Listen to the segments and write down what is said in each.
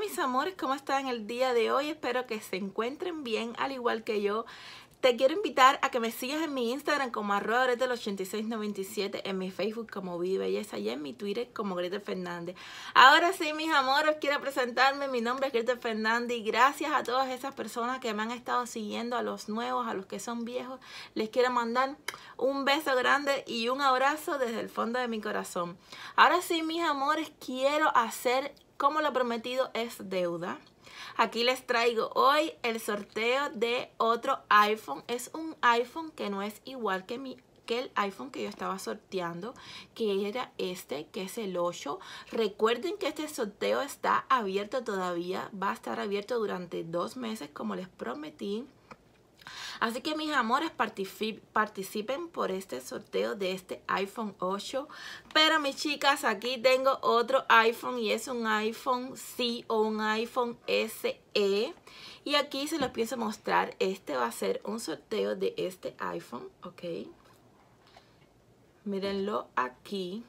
mis amores, ¿cómo están el día de hoy? Espero que se encuentren bien, al igual que yo. Te quiero invitar a que me sigas en mi Instagram como arroba del 8697, en mi Facebook como Vive Belleza y en mi Twitter como Grito Fernández. Ahora sí, mis amores, quiero presentarme. Mi nombre es Greta Fernández y gracias a todas esas personas que me han estado siguiendo, a los nuevos, a los que son viejos, les quiero mandar un beso grande y un abrazo desde el fondo de mi corazón. Ahora sí, mis amores, quiero hacer como lo prometido es deuda. Aquí les traigo hoy el sorteo de otro iPhone. Es un iPhone que no es igual que que el iPhone que yo estaba sorteando, que era este, que es el 8. Recuerden que este sorteo está abierto todavía, va a estar abierto durante dos meses, como les prometí. Así que mis amores, participen por este sorteo de este iPhone 8. Pero mis chicas, aquí tengo otro iPhone y es un iPhone C o un iPhone SE. Y aquí se los pienso mostrar. Este va a ser un sorteo de este iPhone, ¿ok? Mírenlo aquí.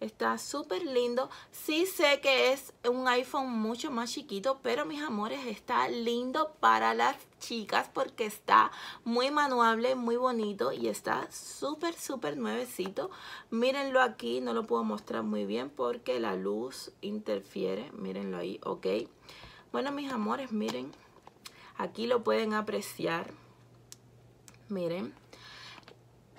Está súper lindo. Sí sé que es un iPhone mucho más chiquito, pero mis amores, está lindo para las chicas porque está muy manuable, muy bonito y está súper, súper nuevecito. Mírenlo aquí, no lo puedo mostrar muy bien porque la luz interfiere. Mírenlo ahí, ok. Bueno, mis amores, miren. Aquí lo pueden apreciar. Miren.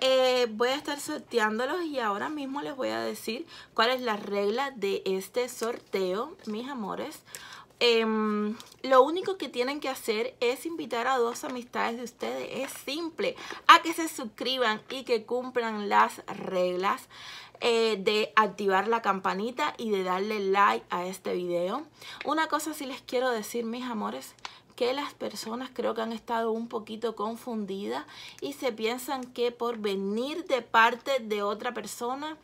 Eh, voy a estar sorteándolos y ahora mismo les voy a decir cuál es la regla de este sorteo, mis amores. Em, lo único que tienen que hacer es invitar a dos amistades de ustedes. Es simple. A que se suscriban y que cumplan las reglas eh, de activar la campanita y de darle like a este video. Una cosa sí les quiero decir, mis amores que las personas creo que han estado un poquito confundidas y se piensan que por venir de parte de otra persona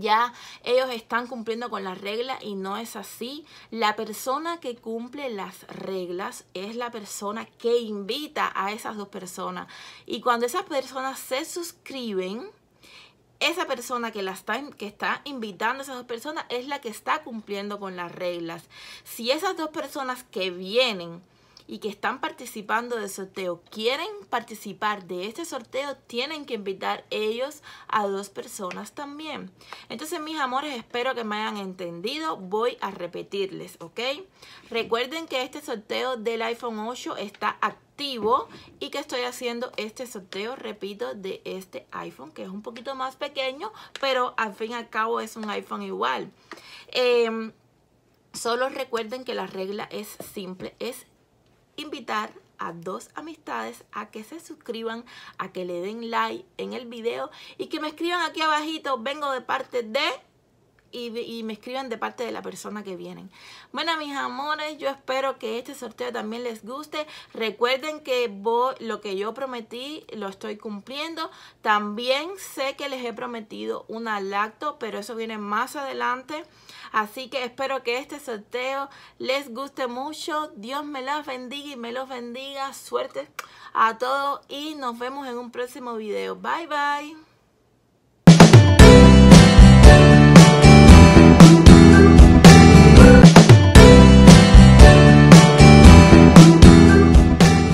ya ellos están cumpliendo con las reglas y no es así. La persona que cumple las reglas es la persona que invita a esas dos personas. Y cuando esas personas se suscriben, esa persona que, que está invitando a esas dos personas es la que está cumpliendo con las reglas. Si esas dos personas que vienen y que están participando del sorteo, quieren participar de este sorteo, tienen que invitar ellos a dos personas también. Entonces, mis amores, espero que me hayan entendido. Voy a repetirles, ¿ok? Recuerden que este sorteo del iPhone 8 está activo y que estoy haciendo este sorteo, repito, de este iPhone, que es un poquito más pequeño, pero al fin y al cabo es un iPhone igual. Em, solo recuerden que la regla es simple, es invitar a dos amistades a que se suscriban, a que le den like en el video y que me escriban aquí abajito, vengo de parte de y, me escriban de parte de la persona que vienen. Bueno, mis amores, yo espero que este sorteo también les guste. Recuerden que voy, lo que yo prometí lo estoy cumpliendo. También sé que les he prometido una lacto, pero eso viene más adelante. Así que espero que este sorteo les guste mucho. Dios me las bendiga y me los bendiga. Suerte a todos y nos vemos en un próximo video. Bye, bye.